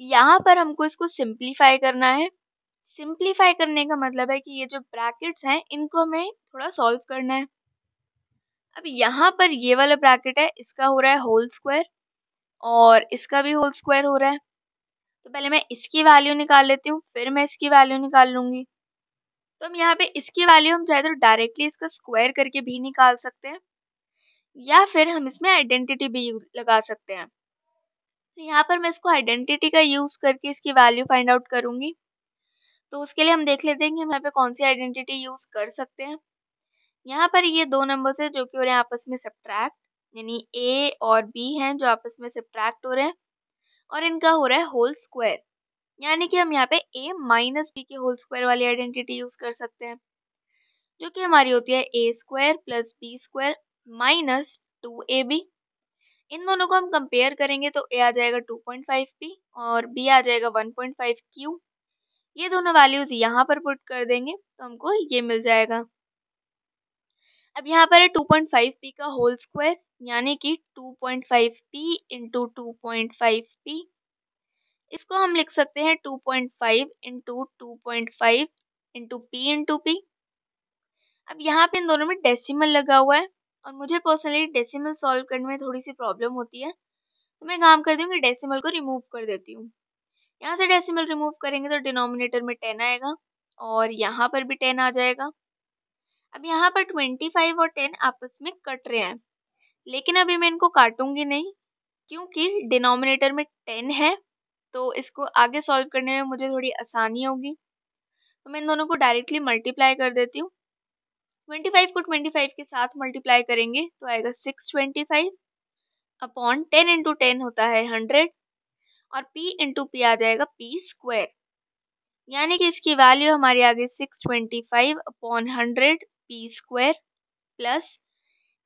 यहाँ पर हमको इसको सिंप्लीफाई करना है सिंप्लीफाई करने का मतलब है कि ये जो ब्रैकेट्स हैं इनको हमें थोड़ा सॉल्व करना है अब यहाँ पर ये वाला ब्रैकेट है इसका हो रहा है होल स्क्वायर और इसका भी होल स्क्वायर हो रहा है तो पहले मैं इसकी वैल्यू निकाल लेती हूँ फिर मैं इसकी वैल्यू निकाल लूंगी तो हम यहाँ पे इसकी वैल्यू हम चाहे तो डायरेक्टली इसका स्क्वायर करके भी निकाल सकते हैं या फिर हम इसमें आइडेंटिटी भी लगा सकते हैं तो यहाँ पर मैं इसको आइडेंटिटी का यूज़ करके इसकी वैल्यू फाइंड आउट करूंगी तो उसके लिए हम देख लेते हैं कि हम यहाँ पे कौन सी आइडेंटिटी यूज़ कर सकते हैं यहाँ पर ये दो नंबर्स है जो कि हो रहे हैं आपस में सब्ट्रैक्ट यानी ए और बी हैं जो आपस में सब्ट्रैक्ट हो रहे हैं और इनका हो रहा है होल स्क्वायर यानी कि हम यहाँ पे ए माइनस बी के होल स्क्वायर वाली आइडेंटिटी यूज कर सकते हैं जो कि हमारी होती है A square plus B square minus two A B इन दोनों को हम कंपेयर करेंगे तो ए आ जाएगा 2.5p और बी आ जाएगा 1.5q ये दोनों वैल्यूज यहाँ पर पुट कर देंगे तो हमको ये मिल जाएगा अब यहाँ पर है 2.5p का होल स्क्वायर यानी कि 2.5p इंटू टू इसको हम लिख सकते हैं 2.5 into two into P into P अब यहाँ पे इन दोनों में डेसिमल लगा हुआ है और मुझे पर्सनली डेसिमल सॉल्व करने में थोड़ी सी प्रॉब्लम होती है तो मैं काम करती हूँ कि डेसिमल को रिमूव कर देती हूँ यहाँ से डेसिमल रिमूव करेंगे तो डिनोमिनेटर में टेन आएगा और यहाँ पर भी टेन आ जाएगा अब यहाँ पर ट्वेंटी फाइव और टेन आपस में कट रहे हैं लेकिन अभी मैं इनको काटूंगी नहीं क्योंकि डिनोमिनेटर में टेन है तो इसको आगे सॉल्व करने में मुझे थोड़ी आसानी होगी तो मैं इन दोनों को डायरेक्टली मल्टीप्लाई कर देती हूँ ट्वेंटी फाइव को ट्वेंटी फाइव के साथ मल्टीप्लाई करेंगे तो आएगा six twenty five upon ten into ten होता है हंड्रेड और पी इंटू पी आ जाएगा पी स्क्वायर यानी कि इसकी वैल्यू हमारी आ गई six twenty five upon hundred P square plus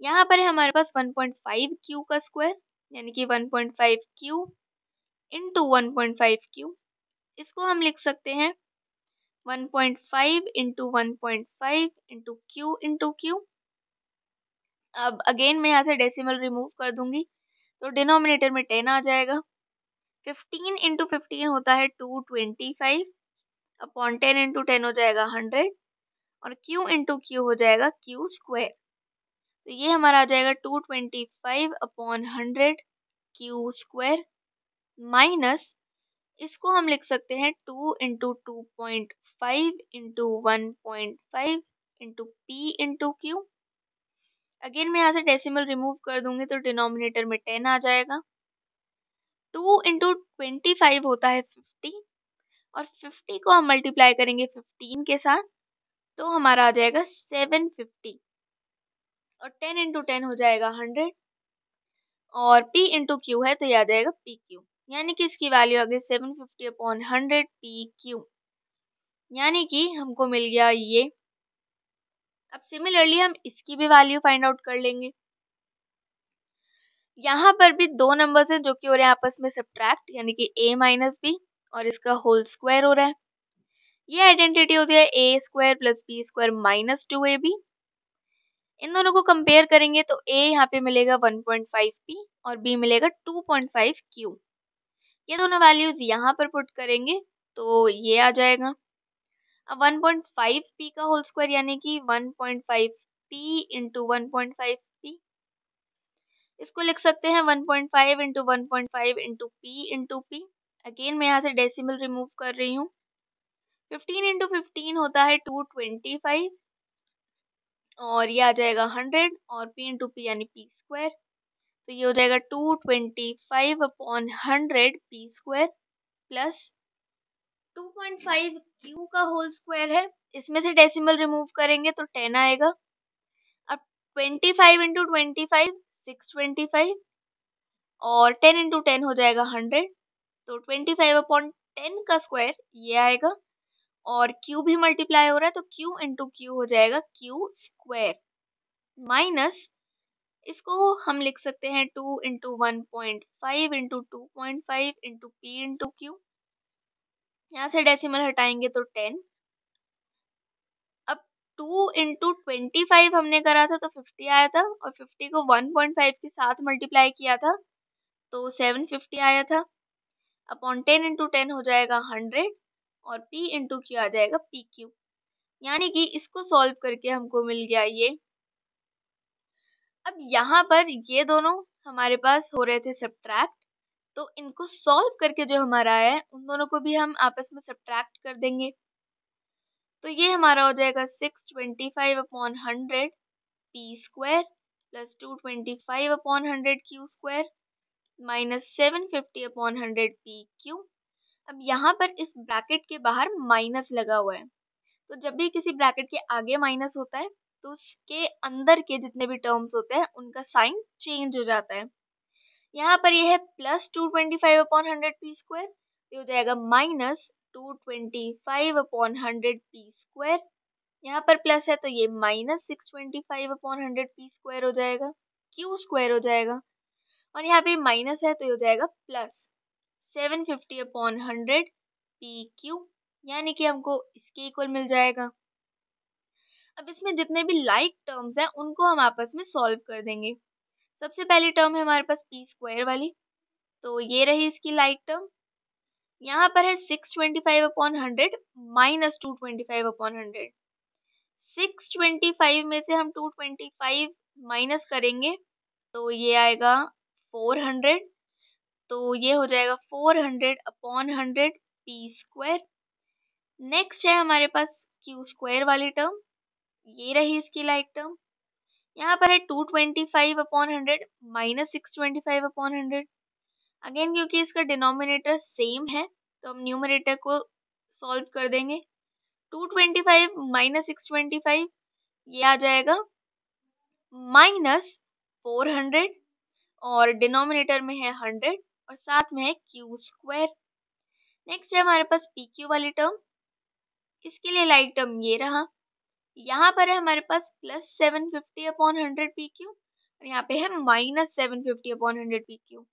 यहाँ पर है हमारे पास वन पॉइंट फाइव क्यू का स्क्वायर यानी कि one point five Q into one point five Q इसको हम लिख सकते हैं 1.5 into one point five into Q into Q अब अगेन मैं यहाँ से डेसिमल रिमूव कर दूंगी तो डिनोमिनेटर में टेन आ जाएगा फिफ्टीन इंटू फिफ्टीन होता है two twenty five upon ten into ten हो जाएगा हंड्रेड और क्यू इंटू क्यू हो जाएगा क्यू स्क्वायर तो ये हमारा आ जाएगा two twenty five upon hundred Q square minus इसको हम लिख सकते हैं two into two point five into one point five into P into Q again मैं यहाँ से डेसिमल रिमूव कर दूंगी तो डिनोमिनेटर में टेन आ जाएगा टू इंटू ट्वेंटी फाइव होता है फिफ्टी और फिफ्टी को हम मल्टीप्लाई करेंगे फिफ्टीन के साथ तो हमारा आ जाएगा सेवन फिफ्टी और टेन इंटू टेन हो जाएगा हंड्रेड और पी इंटू क्यू है तो ये आ जाएगा पी क्यू यानी कि इसकी वैल्यू आ गई seven fifty upon hundred P Q यानी कि हमको मिल गया ये अब सिमिलरली हम इसकी भी वैल्यू फाइंड आउट कर लेंगे यहाँ पर भी दो नंबर्स हैं जो कि हो रहे हैं आपस में सब्ट्रैक्ट यानी कि a माइनस बी और इसका होल स्क्वायर हो रहा है ये आइडेंटिटी होती है A square plus B square minus two A B इन दोनों को कंपेयर करेंगे तो a यहाँ पे मिलेगा 1.5 पी और b मिलेगा 2.5 क्यू ये दोनों वैल्यूज यहाँ पर पुट करेंगे तो ये आ जाएगा अब 1.5 पी का होल स्क्वायर यानी कि 1.5 पी इंटू वन पी इसको लिख सकते हैं 1.5 point five into one point five into P into P again मैं यहाँ से डेसिमल रिमूव कर रही हूँ 15 इंटू फिफ्टीन होता है 225 और ये आ जाएगा 100 और p इंटू पी यानी पी स्क्वायर तो ये हो जाएगा two twenty five upon hundred P square plus two point five Q का होल स्क्वायर है इसमें से डेसिमल रिमूव करेंगे तो टेन आएगा अब twenty five into twenty five six twenty five और टेन इंटू टेन हो जाएगा हंड्रेड तो ट्वेंटी फाइव अपॉन टेन का स्क्वायर ये आएगा और क्यू भी मल्टीप्लाई हो रहा है तो क्यू इंटू क्यू हो जाएगा क्यू स्क्वायर माइनस इसको हम लिख सकते हैं two into one point five into two point five into P into Q यहाँ से डेसिमल हटाएंगे तो टेन अब टू इंटू ट्वेंटी फाइव हमने करा था तो फिफ्टी आया था और फिफ्टी को वन पॉइंट फाइव के साथ मल्टीप्लाई किया था तो सेवन फिफ्टी आया था अपॉन टेन इंटू टेन हो जाएगा हंड्रेड और पी इंटू क्यू आ जाएगा पी क्यू यानी कि इसको सॉल्व करके हमको मिल गया ये अब यहाँ पर ये दोनों हमारे पास हो रहे थे सब्ट्रैक्ट तो इनको सॉल्व करके जो हमारा आया है उन दोनों को भी हम आपस में सब्ट्रैक्ट कर देंगे तो ये हमारा हो जाएगा six twenty five upon hundred P square plus two twenty five upon hundred Q square minus seven fifty upon hundred P Q अब यहाँ पर इस ब्रैकेट के बाहर माइनस लगा हुआ है तो जब भी किसी ब्रैकेट के आगे माइनस होता है तो उसके अंदर के जितने भी टर्म्स होते हैं उनका साइन चेंज हो जाता है यहाँ पर यह है plus two twenty five upon hundred P square ये हो जाएगा minus two twenty five upon hundred P square यहाँ पर प्लस है तो ये minus six twenty five upon hundred P square हो जाएगा क्यू स्क्वायर हो जाएगा और यहाँ पे माइनस है तो ये हो जाएगा plus seven fifty upon hundred P Q यानी कि हमको इसके इक्वल मिल जाएगा अब इसमें जितने भी लाइक like टर्म्स हैं उनको हम आपस में सॉल्व कर देंगे सबसे पहली टर्म है हमारे पास पी स्क्वायर वाली तो ये रही इसकी लाइक like टर्म यहाँ पर है six twenty five upon hundred minus two twenty five upon hundred six twenty five में से हम टू ट्वेंटी फाइव माइनस करेंगे तो ये आएगा फोर हंड्रेड तो ये हो जाएगा four hundred upon hundred P square next है हमारे पास क्यू स्क्वायर वाली टर्म ये रही इसकी लाइक टर्म यहाँ पर है two twenty five upon hundred minus six twenty five upon hundred again क्योंकि इसका डिनोमिनेटर सेम है तो हम न्यूमरेटर को सॉल्व कर देंगे two twenty five minus six twenty five ये आ जाएगा माइनस फोर हंड्रेड और डिनोमिनेटर में है हंड्रेड और साथ में है क्यू स्क्वायर नेक्स्ट है हमारे पास पी क्यू वाली टर्म इसके लिए लाइक टर्म ये रहा यहाँ पर है हमारे पास plus seven fifty upon hundred P Q और यहाँ पे है minus seven fifty upon hundred P Q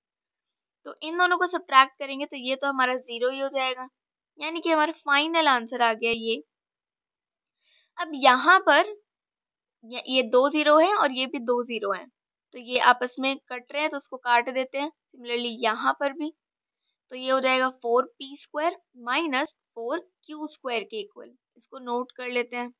तो इन दोनों को सब्ट्रैक्ट करेंगे तो ये तो हमारा ज़ीरो ही हो जाएगा यानी कि हमारा फाइनल आंसर आ गया ये अब यहाँ पर ये दो ज़ीरो है और ये भी दो ज़ीरो है तो ये आपस में कट रहे हैं तो उसको काट देते हैं सिमिलरली यहाँ पर भी तो ये हो जाएगा four P square minus four Q square के इक्वल इसको नोट कर लेते हैं